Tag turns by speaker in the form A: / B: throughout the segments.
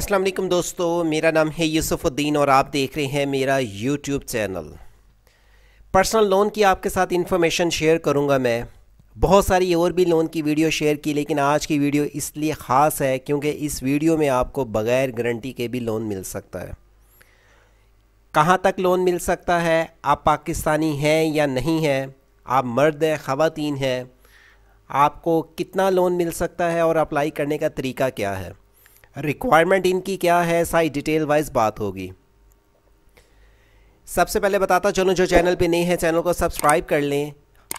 A: असलम दोस्तों मेरा नाम है यूसुफ़ुद्दीन और आप देख रहे हैं मेरा यूट्यूब चैनल पर्सनल लोन की आपके साथ इन्फॉर्मेशन शेयर करूंगा मैं बहुत सारी और भी लोन की वीडियो शेयर की लेकिन आज की वीडियो इसलिए ख़ास है क्योंकि इस वीडियो में आपको बग़ैर गारंटी के भी लोन मिल सकता है कहाँ तक लोन मिल सकता है आप पाकिस्तानी हैं या नहीं हैं आप मर्द हैं ख़वातीन हैं आपको कितना लोन मिल सकता है और अप्लाई करने का तरीका क्या है रिक्वायरमेंट इनकी क्या है सारी डिटेल वाइज बात होगी सबसे पहले बताता चलो जो चैनल पे नहीं है चैनल को सब्सक्राइब कर लें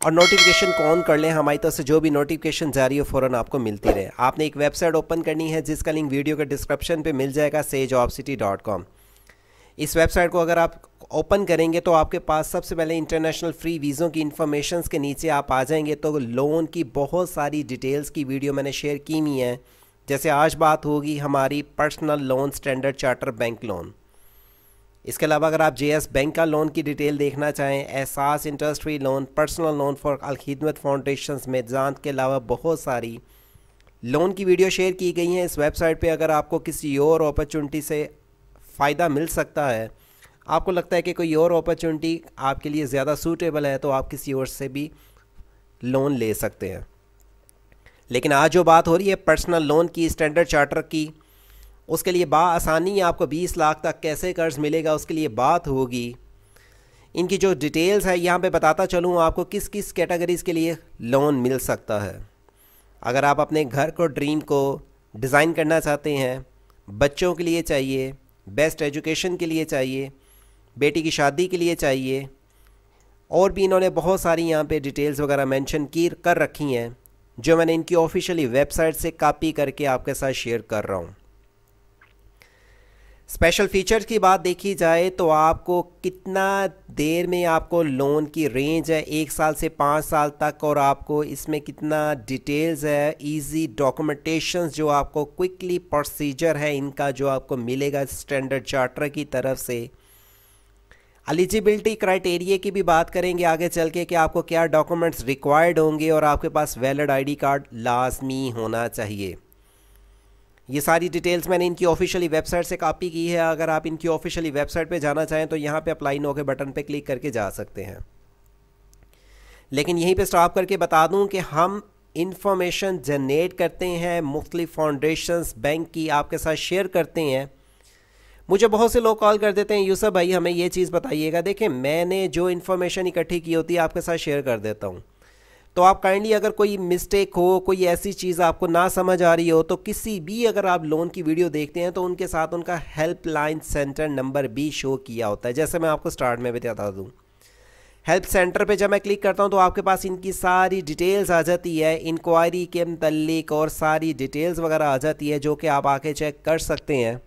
A: और नोटिफिकेशन कौन कर लें हमारी तरफ तो से जो भी नोटिफिकेशन जारी हो फ़ौरन आपको मिलती रहे आपने एक वेबसाइट ओपन करनी है जिसका लिंक वीडियो के डिस्क्रिप्शन पे मिल जाएगा से जॉब सिटी डॉट कॉम इस वेबसाइट को अगर आप ओपन करेंगे तो आपके पास सबसे पहले इंटरनेशनल फ्री वीज़ों की इन्फॉर्मेशन के नीचे आप आ जाएंगे तो लोन की बहुत सारी डिटेल्स की वीडियो मैंने शेयर की हुई हैं जैसे आज बात होगी हमारी personal loan standard charter bank loan इसके अलावा अगर आप जेएस बैंक का लोन की डिटेल देखना चाहें Ehsaas free loan personal loan for Alkhidmat foundation Meezan के अलावा बहुत सारी लोन की वीडियो शेयर की गई हैं इस वेबसाइट पे अगर आपको किसी और अपॉर्चुनिटी से फ़ायदा मिल सकता है आपको लगता है कि कोई और अपॉर्चुनिटी आपके लिए ज़्यादा सूटेबल है तो आप किसी और से भी लोन ले सकते हैं लेकिन आज जो बात हो रही है पर्सनल लोन की स्टैंडर्ड चार्टर की उसके लिए बासानी आपको 20 लाख तक कैसे कर्ज़ मिलेगा उसके लिए बात होगी इनकी जो डिटेल्स है यहाँ पे बताता चलूँ आपको किस किस कैटेगरीज़ के लिए लोन मिल सकता है अगर आप अपने घर को ड्रीम को डिज़ाइन करना चाहते हैं बच्चों के लिए चाहिए बेस्ट एजुकेशन के लिए चाहिए बेटी की शादी के लिए चाहिए और भी इन्होंने बहुत सारी यहाँ पे डिटेल्स वगैरह मेंशन की कर रखी हैं जो मैंने इनकी ऑफिशियली वेबसाइट से कॉपी करके आपके साथ शेयर कर रहा हूँ स्पेशल फीचर्स की बात देखी जाए तो आपको कितना देर में आपको लोन की रेंज है एक साल से पाँच साल तक और आपको इसमें कितना डिटेल्स है इजी डॉक्यूमेंटेशन जो आपको क्विकली प्रोसीजर है इनका जो आपको मिलेगा स्टैंडर्ड चार्टर की तरफ से एलिजिबिलिटी क्राइटेरिया की भी बात करेंगे आगे चल के कि आपको क्या डॉक्यूमेंट्स रिक्वायर्ड होंगे और आपके पास वैलिड आईडी कार्ड लाजमी होना चाहिए ये सारी डिटेल्स मैंने इनकी ऑफिशियली वेबसाइट से कॉपी की है अगर आप इनकी ऑफिशियली वेबसाइट पे जाना चाहें तो यहाँ पे अप्लाई नो के बटन पे क्लिक करके जा सकते हैं लेकिन यहीं पे स्टॉप करके बता दूं कि हम इंफॉर्मेशन जनरेट करते हैं मुख्तलिफ फाउंडेशंस बैंक की आपके साथ शेयर करते हैं मुझे बहुत से लोग कॉल कर देते हैं यूसफ भाई हमें ये चीज़ बताइएगा देखिए मैंने जो इन्फॉर्मेशन इकट्ठी की होती है आपके साथ शेयर कर देता हूँ तो आप काइंडली अगर कोई मिस्टेक हो कोई ऐसी चीज़ आपको ना समझ आ रही हो तो किसी भी अगर आप लोन की वीडियो देखते हैं तो उनके साथ उनका हेल्पलाइन सेंटर नंबर भी शो किया होता है जैसे मैं आपको स्टार्ट में भी बता दूँ हेल्प सेंटर पे जब मैं क्लिक करता हूँ तो आपके पास इनकी सारी डिटेल्स आ जाती है इंक्वायरी के मतलब और सारी डिटेल्स वगैरह आ जाती है जो कि आप आके चेक कर सकते हैं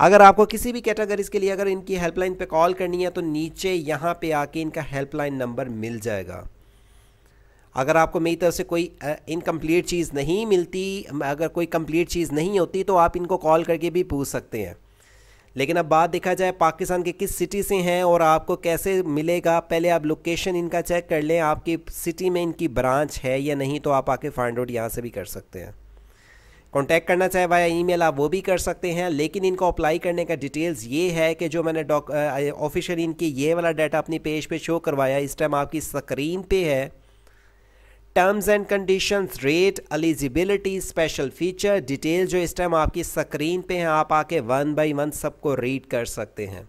A: अगर आपको किसी भी कैटेगरीज के लिए अगर इनकी हेल्पलाइन पे कॉल करनी है तो नीचे यहाँ पे आके इनका हेल्पलाइन नंबर मिल जाएगा अगर आपको मेरी तरफ से कोई इनकम्प्लीट चीज़ नहीं मिलती अगर कोई कम्प्लीट चीज़ नहीं होती तो आप इनको कॉल करके भी पूछ सकते हैं लेकिन अब बात देखा जाए पाकिस्तान के किस सिटी से हैं और आपको कैसे मिलेगा पहले आप लोकेशन इनका चेक कर लें आपकी सिटी में इनकी ब्रांच है या नहीं तो आप आके फाइंड आउट यहाँ से भी कर सकते हैं कॉन्टैक्ट करना चाहे वाया मेल आप वो भी कर सकते हैं लेकिन इनको अप्लाई करने का डिटेल्स ये है कि जो मैंने डॉक ऑफिशियली इनकी ये वाला डाटा अपनी पेज पे शो करवाया इस टाइम आपकी स्क्रीन पे है terms and condition rate eligibility special feature detail जो इस टाइम आपकी स्क्रीन पे हैं आप आके वन बाई वन सबको रीड कर सकते हैं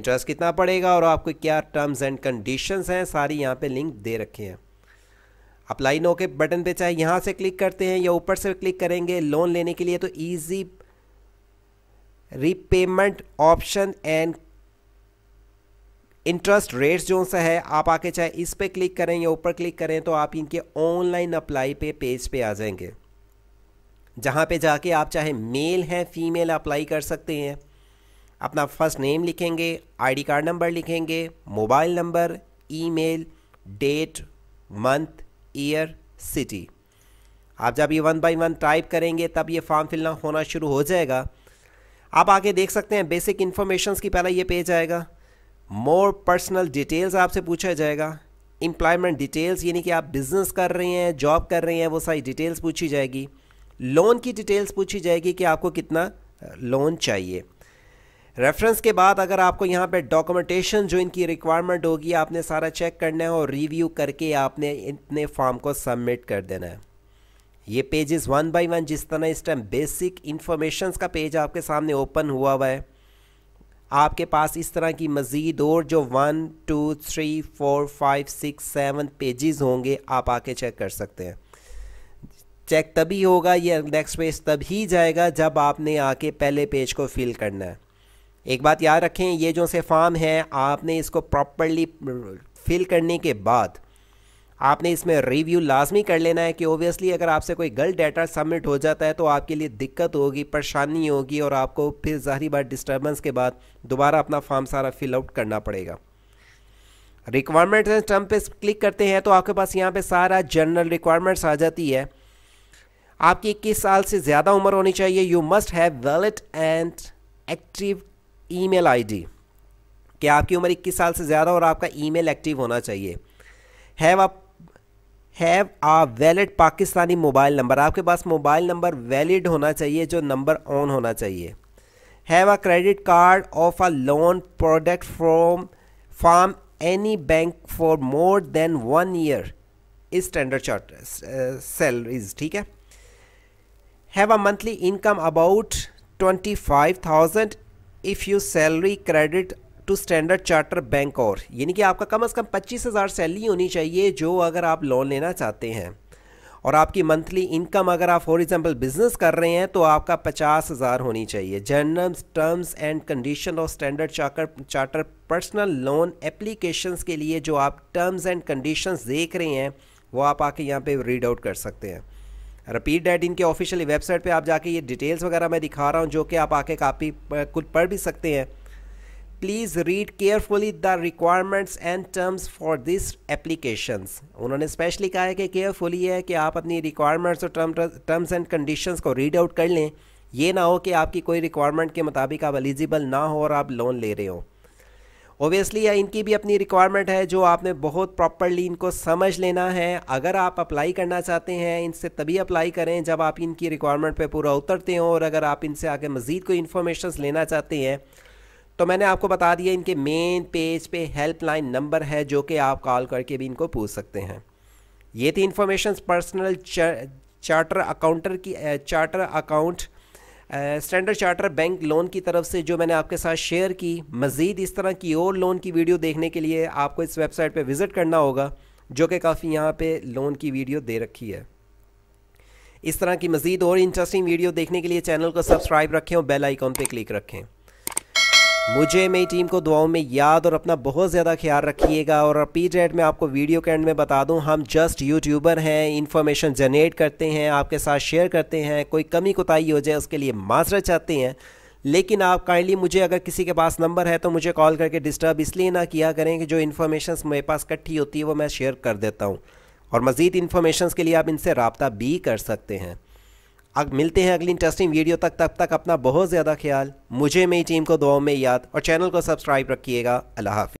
A: इंटरेस्ट कितना पड़ेगा और आपको क्या टर्म्स एंड कंडीशंस हैं सारी यहाँ पे लिंक दे रखे हैं अप्लाई नो के बटन पे चाहे यहाँ से क्लिक करते हैं या ऊपर से क्लिक करेंगे लोन लेने के लिए तो easy repayment option and interest rates जो सा है आप आके चाहे इस पे क्लिक करें या ऊपर क्लिक करें तो आप इनके ऑनलाइन अप्लाई पे पेज पे आ जाएंगे जहाँ पे जाके आप चाहे मेल हैं फीमेल अप्लाई कर सकते हैं अपना फर्स्ट नेम लिखेंगे आईडी कार्ड नंबर लिखेंगे mobile number email date month year city आप जब ये वन बाई वन टाइप करेंगे तब ये फॉर्म फिलना होना शुरू हो जाएगा आप आगे देख सकते हैं बेसिक इन्फॉर्मेशन की पहला ये पेज आएगा मोर पर्सनल डिटेल्स आपसे पूछा जाएगा इम्प्लॉयमेंट डिटेल्स यानी कि आप बिजनेस कर रहे हैं जॉब कर रहे हैं वो सारी डिटेल्स पूछी जाएगी लोन की डिटेल्स पूछी जाएगी कि आपको कितना लोन चाहिए रेफरेंस के बाद अगर आपको यहाँ पे डॉक्यूमेंटेशन जो इनकी रिक्वायरमेंट होगी आपने सारा चेक करना है और रिव्यू करके आपने इतने फॉर्म को सबमिट कर देना है ये पेजेस वन बाय वन जिस तरह इस टाइम बेसिक इन्फॉर्मेशन का पेज आपके सामने ओपन हुआ हुआ है आपके पास इस तरह की मज़ीद और जो one two three four five six seven pages होंगे आप आके चेक कर सकते हैं चेक तभी होगा या नेक्स्ट पेज तभी जाएगा जब आपने आके पहले पेज को फिल करना है एक बात याद रखें ये जो से फॉर्म है आपने इसको प्रॉपरली फिल करने के बाद आपने इसमें रिव्यू लाजमी कर लेना है कि ओबियसली अगर आपसे कोई गलत डाटा सबमिट हो जाता है तो आपके लिए दिक्कत होगी परेशानी होगी और आपको फिर ज़ाहरी बार डिस्टर्बेंस के बाद दोबारा अपना फॉर्म सारा फिल आउट करना पड़ेगा रिक्वायरमेंट एंड टर्म पे क्लिक करते हैं तो आपके पास यहाँ पे सारा जनरल रिक्वायरमेंट्स आ जाती है आपकी इक्कीस साल से ज़्यादा उम्र होनी चाहिए you must have valid and active email ID कि आपकी उम्र इक्कीस साल से ज़्यादा और आपका ईमेल एक्टिव होना चाहिए हैव आप have a valid Pakistani mobile number आपके पास मोबाइल नंबर वैलिड होना चाहिए जो नंबर ऑन होना चाहिए have a credit card of a loan product from farm any bank for more than one year is standard chart salaries ठीक है have a monthly income about twenty five thousand if you salary credit to standard charter bank और यानी कि आपका कम से कम पच्चीस हज़ार salary होनी चाहिए जो अगर आप लोन लेना चाहते हैं और आपकी मंथली इनकम अगर आप फॉर एग्ज़ाम्पल बिज़नेस कर रहे हैं तो आपका पचास हज़ार होनी चाहिए general terms and condition of standard charter charter personal loan application के लिए जो आप टर्म्स एंड कंडीशन देख रहे हैं वो आप आके यहाँ पर रीड आउट कर सकते हैं रिपीट डैट इनके ऑफिशियल वेबसाइट पे आप जाके ये डिटेल्स वगैरह मैं दिखा रहा हूँ जो कि आप आके कापी खुद पढ़ भी सकते हैं please read carefully the requirements and terms for this applications उन्होंने स्पेशली कहा है कि केयरफुली है कि आप अपनी रिक्वायरमेंट्स और टर्म्स एंड कंडीशंस को रीड आउट कर लें ये ना हो कि आपकी कोई रिक्वायरमेंट के मुताबिक आप एलिजिबल ना हो और आप लोन ले रहे हो ओबियसली इनकी भी अपनी रिक्वायरमेंट है जो आपने बहुत प्रॉपरली इनको समझ लेना है अगर आप अप्लाई करना चाहते हैं इनसे तभी अप्लाई करें जब आप इनकी रिक्वायरमेंट पे पूरा उतरते हो और अगर आप इनसे आगे मज़ीद कोई इन्फॉर्मेशन लेना चाहते हैं तो मैंने आपको बता दिया इनके मेन पेज पे हेल्पलाइन नंबर है जो कि आप कॉल करके भी इनको पूछ सकते हैं ये थी इन्फॉर्मेशन पर्सनल चार्टर अकाउंटर की charter account standard charter bank loan की तरफ से जो मैंने आपके साथ शेयर की मज़ीद इस तरह की और लोन की वीडियो देखने के लिए आपको इस वेबसाइट पर विज़िट करना होगा जो कि काफ़ी यहाँ पर लोन की वीडियो दे रखी है इस तरह की मज़ीद और इंटरेस्टिंग वीडियो देखने के लिए चैनल को सब्सक्राइब रखें और बेल आइकॉन पर क्लिक रखें मुझे मेरी टीम को दुआओं में याद और अपना बहुत ज़्यादा ख्याल रखिएगा और पी जेड में आपको वीडियो के एंड में बता दूं हम जस्ट यूट्यूबर हैं इन्फॉर्मेशन जनरेट करते हैं आपके साथ शेयर करते हैं कोई कमी कोताही हो जाए उसके लिए मास्टर चाहते हैं लेकिन आप काइंडली मुझे अगर किसी के पास नंबर है तो मुझे कॉल करके डिस्टर्ब इसलिए ना किया करें कि जो इन्फॉर्मेशन मेरे पास इकट्ठी होती है वो मैं शेयर कर देता हूँ और मज़ीद इन्फॉर्मेशन के लिए आप इनसे रबता भी कर सकते हैं अब मिलते हैं अगली इंटरेस्टिंग वीडियो तक तब तक अपना बहुत ज़्यादा ख्याल मुझे मेरी टीम को दुआओं में याद और चैनल को सब्सक्राइब रखिएगा अल्लाह हाफि